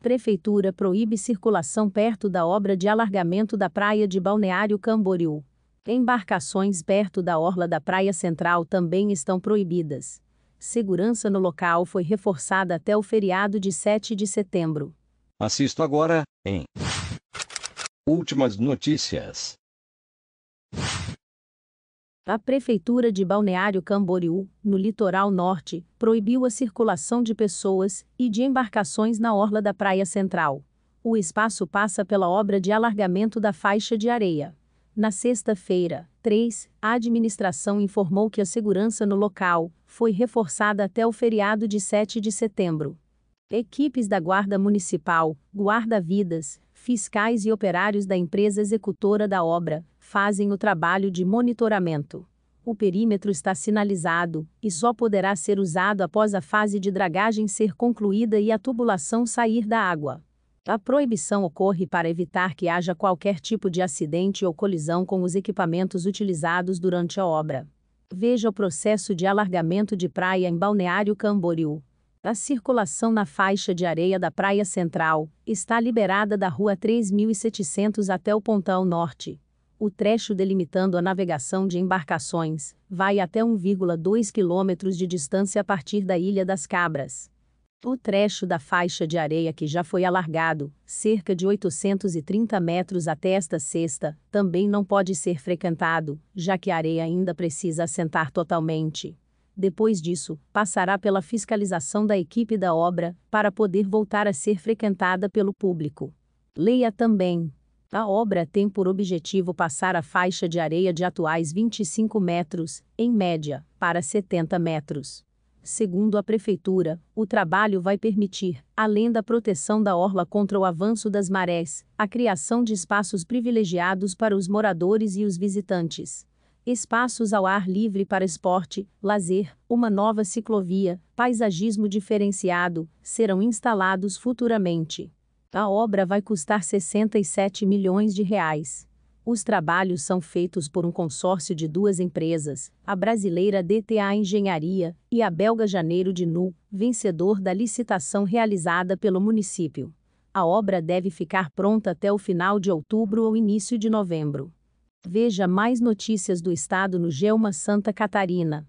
Prefeitura proíbe circulação perto da obra de alargamento da praia de Balneário Camboriú. Embarcações perto da orla da Praia Central também estão proibidas. Segurança no local foi reforçada até o feriado de 7 de setembro. Assisto agora, em Últimas notícias. A Prefeitura de Balneário Camboriú, no litoral norte, proibiu a circulação de pessoas e de embarcações na orla da Praia Central. O espaço passa pela obra de alargamento da faixa de areia. Na sexta-feira, 3, a administração informou que a segurança no local foi reforçada até o feriado de 7 de setembro. Equipes da Guarda Municipal, guarda-vidas, fiscais e operários da empresa executora da obra fazem o trabalho de monitoramento. O perímetro está sinalizado e só poderá ser usado após a fase de dragagem ser concluída e a tubulação sair da água. A proibição ocorre para evitar que haja qualquer tipo de acidente ou colisão com os equipamentos utilizados durante a obra. Veja o processo de alargamento de praia em Balneário Camboriú. A circulação na faixa de areia da Praia Central está liberada da Rua 3700 até o Pontão Norte. O trecho delimitando a navegação de embarcações vai até 1,2 quilômetros de distância a partir da Ilha das Cabras. O trecho da faixa de areia que já foi alargado, cerca de 830 metros até esta sexta, também não pode ser frequentado, já que a areia ainda precisa assentar totalmente. Depois disso, passará pela fiscalização da equipe da obra, para poder voltar a ser frequentada pelo público. Leia também a obra tem por objetivo passar a faixa de areia de atuais 25 metros, em média, para 70 metros. Segundo a prefeitura, o trabalho vai permitir, além da proteção da orla contra o avanço das marés, a criação de espaços privilegiados para os moradores e os visitantes. Espaços ao ar livre para esporte, lazer, uma nova ciclovia, paisagismo diferenciado, serão instalados futuramente. A obra vai custar 67 milhões de reais. Os trabalhos são feitos por um consórcio de duas empresas, a brasileira DTA Engenharia e a belga Janeiro de Nu, vencedor da licitação realizada pelo município. A obra deve ficar pronta até o final de outubro ou início de novembro. Veja mais notícias do estado no Gelma Santa Catarina.